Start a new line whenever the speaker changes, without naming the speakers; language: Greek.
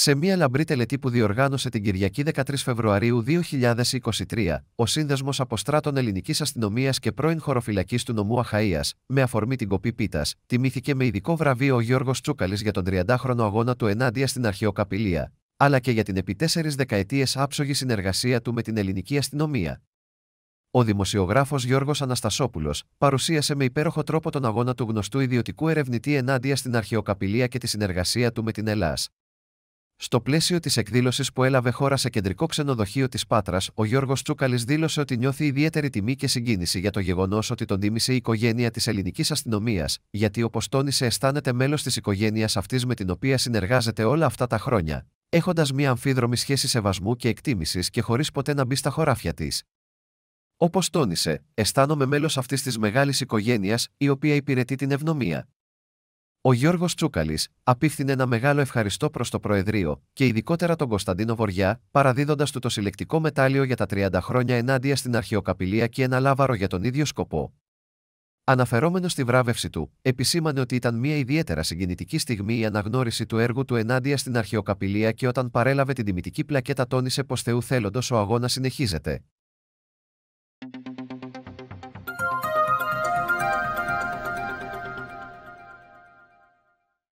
Σε μία λαμπρή τελετή που διοργάνωσε την Κυριακή 13 Φεβρουαρίου 2023, ο Σύνδεσμος Αποστράτων Ελληνικής Αστυνομίας και πρώην χωροφυλακής του νομού Αχαία, με αφορμή την κοπή πίτας, τιμήθηκε με ειδικό βραβείο ο Γιώργος Τσούκαλης για τον 30χρονο αγώνα του ενάντια στην αρχαιοκαπηλεία, αλλά και για την επί τέσσερι δεκαετίες άψογη συνεργασία του με την ελληνική αστυνομία. Ο δημοσιογράφος Γιώργος Αναστασόπουλος παρουσίασε με υπέροχο τρόπο τον αγώνα του γνωστού ιδιωτικού ερευνητή ενάντια στην αρχαιοκαπηλεία και τη συνεργασία του με την Ελλάς. Στο πλαίσιο της εκδήλωσης που έλαβε χώρα σε κεντρικό ξενοδοχείο της Πάτρας, ο Γιώργος Τσούκαλης δήλωσε ότι νιώθει ιδιαίτερη τιμή και συγκίνηση για το γεγονός ότι τον τίμησε η οικογένεια της ελληνικής αστυνομίας, γιατί όπως τόνισε, αισθάνεται μέλος της οικογένειας αυτής με την οποία συνεργάζεται όλα αυτά τα χρόνια, έχοντας μια αμφίδρομη σχέση σεβασμού και εκτίμησης και χωρίς ποτέ να μπει στα χωράφια της. Όπως τόνισε, αισθάνομαι μέλος αυτής της μεγάλης οικογένειας, η οποία υπηρετεί την ευνομία ο Γιώργος Τσούκαλης απίφθινε ένα μεγάλο ευχαριστώ προς το Προεδρείο και ειδικότερα τον Κωνσταντίνο Βοριά, παραδίδοντας του το συλλεκτικό μετάλλιο για τα 30 χρόνια ενάντια στην αρχαιοκαπηλεία και ένα λάβαρο για τον ίδιο σκοπό. Αναφερόμενος στη βράβευση του, επισήμανε ότι ήταν μια ιδιαίτερα συγκινητική στιγμή η αναγνώριση του έργου του ενάντια στην αρχαιοκαπηλεία και όταν παρέλαβε την τιμητική πλακέτα τόνισε πως Θεού θέλοντος ο αγώνας συνεχίζεται.